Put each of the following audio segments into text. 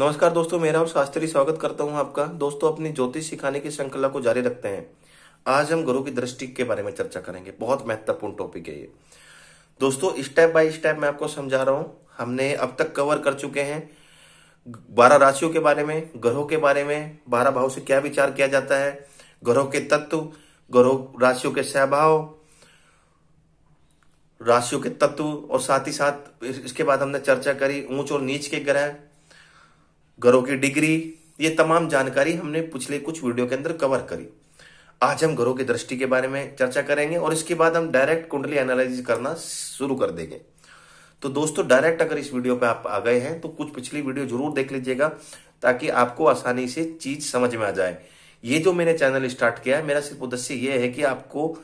नमस्कार दोस्तों मेरा और शास्त्री स्वागत करता हूं आपका दोस्तों अपनी ज्योतिष सिखाने की श्रृंखला को जारी रखते हैं आज हम गुरु की दृष्टि के बारे में चर्चा करेंगे बहुत महत्वपूर्ण टॉपिक है ये दोस्तों स्टेप बाय स्टेप मैं आपको समझा रहा हूं हमने अब तक कवर कर चुके हैं बारह राशियों के बारे में ग्रहों के बारे में बारह भाव से क्या विचार किया जाता है ग्रहों के तत्व ग्रहों राशियों के सहभाव राशियों के तत्व और साथ ही साथ इसके बाद हमने चर्चा करी ऊंच और नीच के ग्रह घरों की डिग्री ये तमाम जानकारी हमने पिछले कुछ वीडियो के अंदर कवर करी आज हम घरों की दृष्टि के बारे में चर्चा करेंगे और इसके बाद हम डायरेक्ट कुंडली एनालिसिस करना शुरू कर देंगे तो दोस्तों डायरेक्ट अगर इस वीडियो पे आप आ गए हैं तो कुछ पिछली वीडियो जरूर देख लीजिएगा ताकि आपको आसानी से चीज समझ में आ जाए ये जो मैंने चैनल स्टार्ट किया है मेरा सिर्फ उद्देश्य यह है कि आपको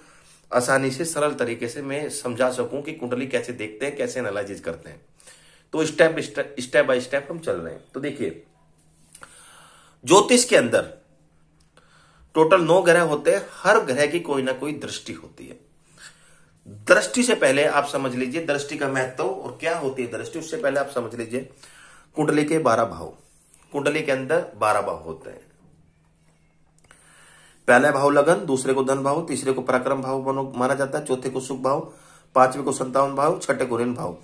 आसानी से सरल तरीके से मैं समझा सकूं कि कुंडली कैसे देखते हैं कैसे एनालिसिस करते हैं तो स्टेप स्टेप बाय स्टेप हम चल रहे हैं तो देखिए ज्योतिष के अंदर टोटल नौ ग्रह होते हैं हर ग्रह की कोई ना कोई दृष्टि होती है दृष्टि से पहले आप समझ लीजिए दृष्टि का महत्व और क्या होती है दृष्टि उससे पहले आप समझ लीजिए कुंडली के बारह भाव कुंडली के अंदर बारह भाव होते हैं पहला भाव लगन दूसरे को धन भाव तीसरे को पराक्रम भाव माना जाता है चौथे को सुख भाव पांचवे को संतावन भाव छठे को ऋण भाव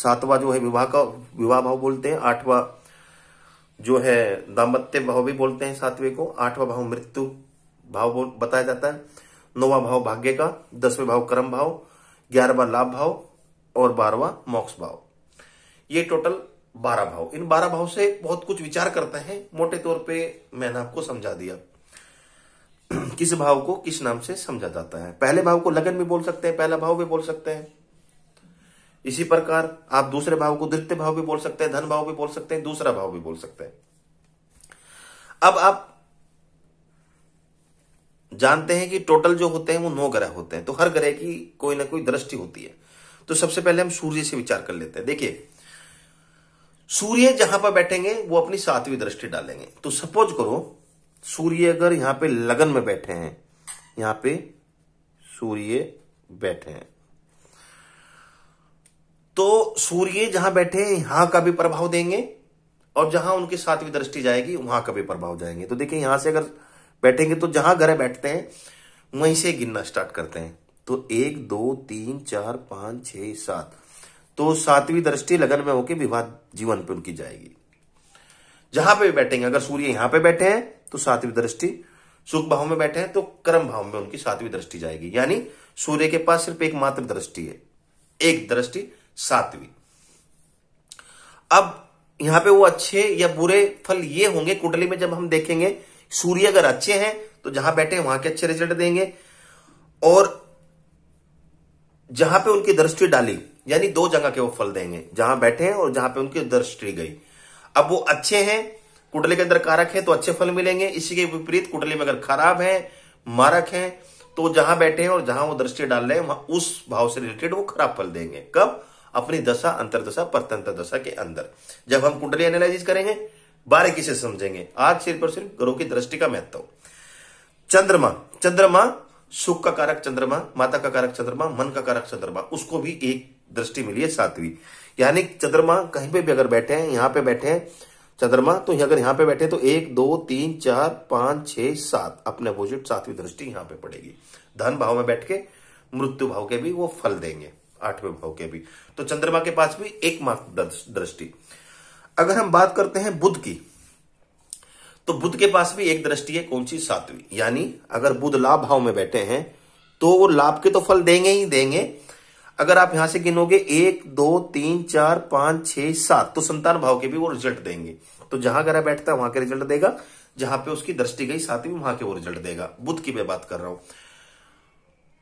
सातवां जो है विवाह का विवाह भाव बोलते हैं आठवां जो है दाम्पत्य भाव भी बोलते हैं सातवें को आठवां भाव मृत्यु भाव बताया जाता है नौवा भाव भाग्य का दसवें भाव कर्म भाव ग्यारहवा लाभ भाव और बारहवा मोक्ष भाव ये टोटल बारह भाव इन बारह भाव से बहुत कुछ विचार करते हैं मोटे तौर पे मैंने आपको समझा दिया किस भाव को किस नाम से समझा जाता है पहले भाव को लगन भी बोल सकते हैं पहला भाव भी बोल सकते हैं इसी प्रकार आप दूसरे भाव को द्वितीय भाव भी बोल सकते हैं धन भाव भी बोल सकते हैं दूसरा भाव भी बोल सकते हैं अब आप जानते हैं कि टोटल जो होते हैं वो नौ ग्रह होते हैं तो हर ग्रह की कोई ना कोई दृष्टि होती है तो सबसे पहले हम सूर्य से विचार कर लेते हैं देखिए सूर्य जहां पर बैठेंगे वो अपनी सातवीं दृष्टि डालेंगे तो सपोज करो सूर्य अगर यहां पे लगन में बैठे हैं यहां पे सूर्य बैठे हैं तो सूर्य जहां बैठे हैं यहां का भी प्रभाव देंगे और जहां उनके साथ भी दृष्टि जाएगी वहां का भी प्रभाव जाएंगे तो देखिए यहां से अगर बैठेंगे तो जहां ग्रह बैठते हैं वहीं से गिनना स्टार्ट करते हैं तो एक दो तीन चार पांच छ सात तो सातवीं दृष्टि लगन में होकर विवाह जीवन पर उनकी जाएगी जहां पर भी बैठेंगे अगर सूर्य यहां पर बैठे हैं तो सातवीं दृष्टि सुख भाव में बैठे हैं तो कर्म भाव में उनकी सातवीं दृष्टि जाएगी यानी सूर्य के पास सिर्फ एक मात्र दृष्टि है एक दृष्टि सातवीं अब यहां पे वो अच्छे या बुरे फल ये होंगे कुंडली में जब हम देखेंगे सूर्य अगर अच्छे हैं तो जहां बैठे वहां के अच्छे रिजल्ट देंगे और जहां पे उनकी दृष्टि डाली यानी दो जगह के वो फल देंगे जहां बैठे हैं और जहां पे उनकी दृष्टि गई अब वो अच्छे हैं कुंडली के अंदर कारक है तो अच्छे फल मिलेंगे इसी के विपरीत कुंडली में अगर खराब है मारक है तो जहां बैठे हैं और जहां वो दृष्टि डाल रहे हैं वहां उस भाव से रिलेटेड वो खराब फल देंगे कब अपनी दशा अंतरदशा परतंत्र दशा के अंदर जब हम कुंडली एनालिसिस करेंगे बारीकी से समझेंगे आज सिर्फ और सिर्फ ग्रहों की दृष्टि का महत्व चंद्रमा चंद्रमा सुख का कारक चंद्रमा माता का कारक चंद्रमा मन का कारक चंद्रमा उसको भी एक दृष्टि मिली है सातवी यानी चंद्रमा कहीं पे भी अगर बैठे हैं यहां पे बैठे हैं चंद्रमा तो अगर यहां पे बैठे तो एक दो तीन चार पांच छह सात अपने अपोजिट सातवीं दृष्टि यहां पे पड़ेगी धन भाव में बैठ के मृत्यु भाव के भी वो फल देंगे आठवें भाव के भी तो चंद्रमा के पास भी एक मात्र दृष्टि अगर हम बात करते हैं बुद्ध की तो बुद्ध के पास भी एक दृष्टि है कौन सी सातवीं यानी अगर बुद्ध लाभ भाव में बैठे हैं तो वो लाभ के तो फल देंगे ही देंगे अगर आप यहां से गिनोगे एक दो तीन चार पांच छह सात तो संतान भाव के भी वो रिजल्ट देंगे तो जहां ग्रह बैठता है वहां के रिजल्ट देगा जहां पे उसकी दृष्टि गई सातवीं वहां के वो रिजल्ट देगा बुद्ध की मैं बात कर रहा हूं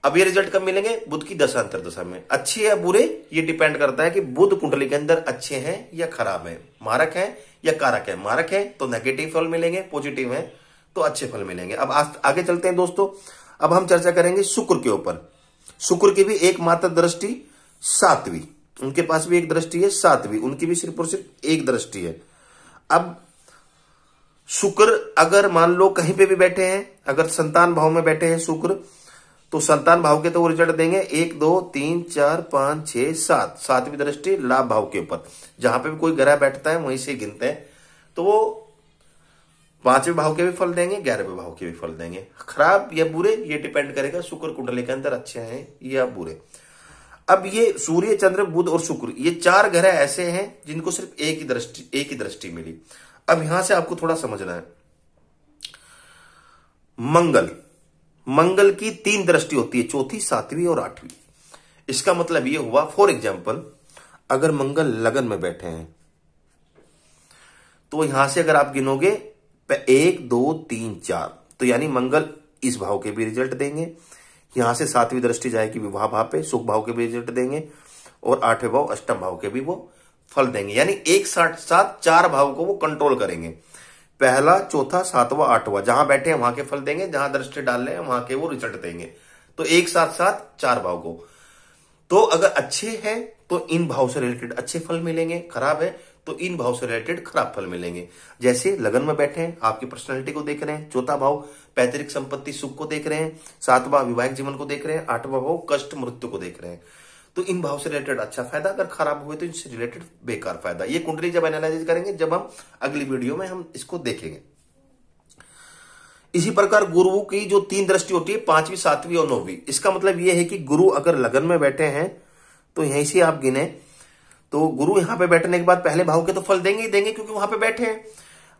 अब ये रिजल्ट कब मिलेंगे बुद्ध की दशा अंतरदशा में अच्छे या बुरे ये डिपेंड करता है कि बुद्ध कुंडली के अंदर अच्छे हैं या खराब है मारक है या कारक है मारक है तो नेगेटिव फल मिलेंगे पॉजिटिव है तो अच्छे फल मिलेंगे अब आगे चलते हैं दोस्तों अब हम चर्चा करेंगे शुक्र के ऊपर शुक्र की भी एकमात्र दृष्टि सातवी उनके पास भी एक दृष्टि है सातवी उनकी भी सिर्फ और सिर्फ एक दृष्टि है अब शुक्र अगर मान लो कहीं पे भी बैठे हैं अगर संतान भाव में बैठे हैं शुक्र तो संतान भाव के तो वो रिजल्ट देंगे एक दो तीन चार पांच छह सात सातवीं दृष्टि लाभ भाव के ऊपर जहां पे भी कोई ग्रह बैठता है वहीं से गिनते हैं तो वो पांचवें भाव के भी फल देंगे ग्यारहवें भाव के भी फल देंगे खराब या बुरे ये डिपेंड करेगा शुक्र कुंडली के अंदर अच्छे हैं या बुरे अब ये सूर्य चंद्र बुध और शुक्र ये चार ग्रह ऐसे हैं जिनको सिर्फ एक ही दृष्टि एक ही दृष्टि मिली अब यहां से आपको थोड़ा समझना है मंगल मंगल की तीन दृष्टि होती है चौथी सातवीं और आठवीं इसका मतलब यह हुआ फॉर एग्जाम्पल अगर मंगल लगन में बैठे हैं तो यहां से अगर आप गिनोगे एक दो तीन चार तो यानी मंगल इस भाव के भी रिजल्ट देंगे यहां से सातवीं दृष्टि जाएगी विवाह भाव पे सुख भाव के भी रिजल्ट देंगे और आठवें भाव अष्टम भाव के भी वो फल देंगे यानी एक साथ साथ चार भाव को वो कंट्रोल करेंगे पहला चौथा सातवां आठवां जहां बैठे हैं वहां के फल देंगे जहां दृष्टि डाल रहे हैं वहां के वो रिजल्ट देंगे तो एक साथ साथ चार भाव को तो अगर अच्छे हैं तो इन भाव से रिलेटेड अच्छे फल मिलेंगे खराब है तो इन भाव से रिलेटेड खराब फल मिलेंगे जैसे लगन में बैठे हैं आपकी पर्सनैलिटी को देख रहे हैं चौथा भाव पैतृक संपत्ति सुख को देख रहे हैं सातवां विवाहिक जीवन को देख रहे हैं आठवां भाव कष्ट मृत्यु को देख रहे हैं तो इन भाव से रिलेटेड अच्छा फायदा अगर खराब हुए तो इनसे रिलेटेड बेकार फायदा ये कुंडली जब एनालिसिस करेंगे जब हम अगली वीडियो में हम इसको देखेंगे इसी प्रकार गुरु की जो तीन दृष्टि होती है पांचवी सातवीं और नौवीं इसका मतलब यह है कि गुरु अगर लगन में बैठे हैं तो यहीं से आप गिने तो गुरु यहां पे बैठने के बाद पहले भाव के तो फल देंगे ही देंगे क्योंकि वहां पे बैठे हैं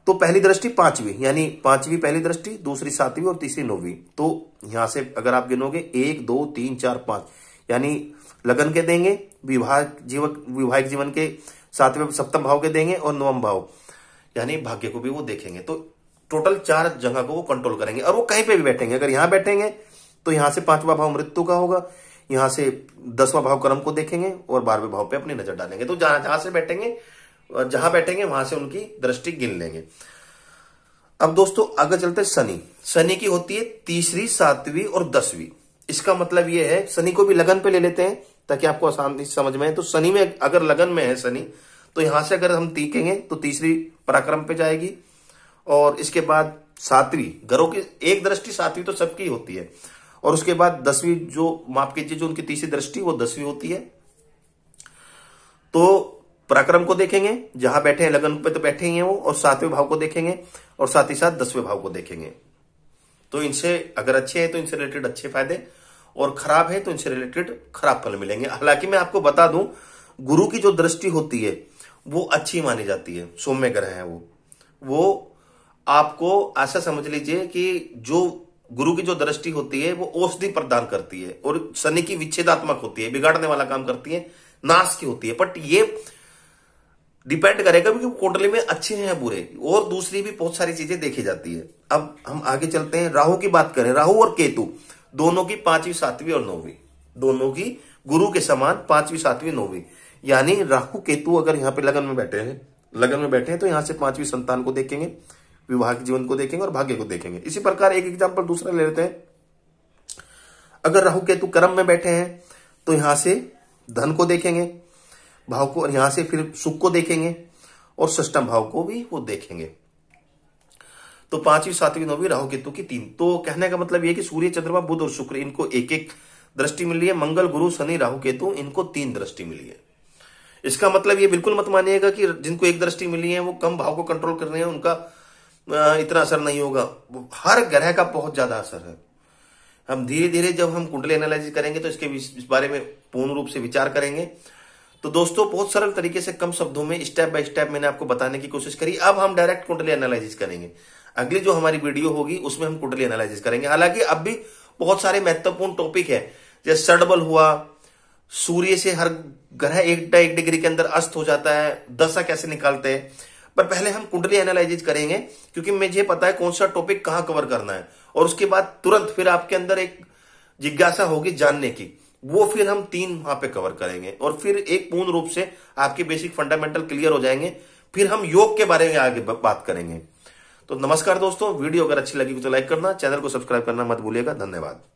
तो पहली दृष्टि पांचवी यानी पांचवी पहली दृष्टि दूसरी सातवीं और तीसरी नौवीं तो यहां से अगर आप गिनोगे एक दो तीन चार पांच यानी लगन के देंगे विवाह जीवक विवाहिक जीवन के सातवें सप्तम भाव के देंगे और नवम भाव यानी भाग्य को भी वो देखेंगे तो टोटल चार जगह को वो कंट्रोल करेंगे और वो कहीं पे भी बैठेंगे अगर यहां बैठेंगे तो यहां से पांचवा भाव मृत्यु का होगा यहां से दसवां भाव कर्म को देखेंगे और बारहवें भाव पे अपनी नजर डालेंगे तो जहां जहां से बैठेंगे जहां बैठेंगे वहां से उनकी दृष्टि गिन लेंगे अब दोस्तों आगे चलते शनि शनि की होती है तीसरी सातवीं और दसवीं इसका मतलब ये है शनि को भी लगन पे ले लेते हैं ताकि आपको आसान समझ में है तो शनि में अगर लगन में है शनि तो यहां से अगर हम तीखेंगे तो तीसरी पराक्रम पे जाएगी और इसके बाद सातवीं घरों की एक दृष्टि सातवीं तो सबकी होती है और उसके बाद दसवीं जो माफ कीजिए जो उनकी तीसरी दृष्टि वो दसवीं होती है तो पराक्रम को देखेंगे जहां बैठे हैं लगन पे तो बैठे ही हैं वो और सातवें भाव को देखेंगे और साथ ही साथ दसवें भाव को देखेंगे तो इनसे अगर अच्छे हैं तो इनसे रिलेटेड अच्छे फायदे और खराब है तो इनसे रिलेटेड खराब फल मिलेंगे हालांकि मैं आपको बता दूं गुरु की जो दृष्टि होती है वो अच्छी मानी जाती है सौम्य ग्रह है वो वो आपको ऐसा समझ लीजिए कि जो गुरु की जो दृष्टि होती है वो औषधि प्रदान करती है और शनि की विच्छेदात्मक होती है बिगाड़ने वाला काम करती है नाश की होती है बट ये डिपेंड करेगा क्योंकि कुंडली में अच्छे हैं बुरे और दूसरी भी बहुत सारी चीजें देखी जाती है अब हम आगे चलते हैं राहु की बात करें राहु और केतु दोनों की पांचवी सातवीं और नौवीं दोनों की गुरु के समान पांचवी सातवीं नौवीं यानी राहु केतु अगर यहाँ पे लगन में बैठे हैं लगन में बैठे हैं तो यहाँ से पांचवी संतान को देखेंगे विवाह के जीवन को देखेंगे और भाग्य को देखेंगे इसी प्रकार एक एग्जाम्पल दूसरा ले लेते हैं अगर राहु केतु कर्म में बैठे हैं तो यहां से धन को देखेंगे भाव को और यहां से फिर सुख को देखेंगे और सष्टम भाव को भी वो देखेंगे तो पांचवी सातवीं नौवीं राहु केतु की तीन तो कहने का मतलब यह कि सूर्य चंद्रमा बुध और शुक्र इनको एक एक दृष्टि मिली है मंगल गुरु शनि राहु केतु इनको तीन दृष्टि मिली है इसका मतलब ये बिल्कुल मत मानिएगा कि जिनको एक दृष्टि मिली है वो कम भाव को कंट्रोल कर रहे हैं उनका इतना असर नहीं होगा हर ग्रह का बहुत ज्यादा असर है हम धीरे धीरे जब हम कुंडली एनालिसिस करेंगे तो इसके इस बारे में पूर्ण रूप से विचार करेंगे तो दोस्तों बहुत सरल तरीके से कम शब्दों में स्टेप बाय स्टेप मैंने आपको बताने की कोशिश करी अब हम डायरेक्ट कुंडली एनालिसिस करेंगे अगली जो हमारी वीडियो होगी उसमें हम कुंडली एनालिस करेंगे हालांकि अब भी बहुत सारे महत्वपूर्ण टॉपिक है जैसे सड़बल हुआ सूर्य से हर ग्रह एक एक डिग्री के अंदर अस्त हो जाता है दशा कैसे निकालते हैं पर पहले हम कुंडली एनालिस करेंगे क्योंकि मुझे पता है कौन सा टॉपिक कहां कवर करना है और उसके बाद तुरंत फिर आपके अंदर एक जिज्ञासा होगी जानने की वो फिर हम तीन वहां पे कवर करेंगे और फिर एक पूर्ण रूप से आपके बेसिक फंडामेंटल क्लियर हो जाएंगे फिर हम योग के बारे में आगे बात करेंगे तो नमस्कार दोस्तों वीडियो अगर अच्छी लगी तो लाइक करना चैनल को सब्सक्राइब करना मत भूलिएगा धन्यवाद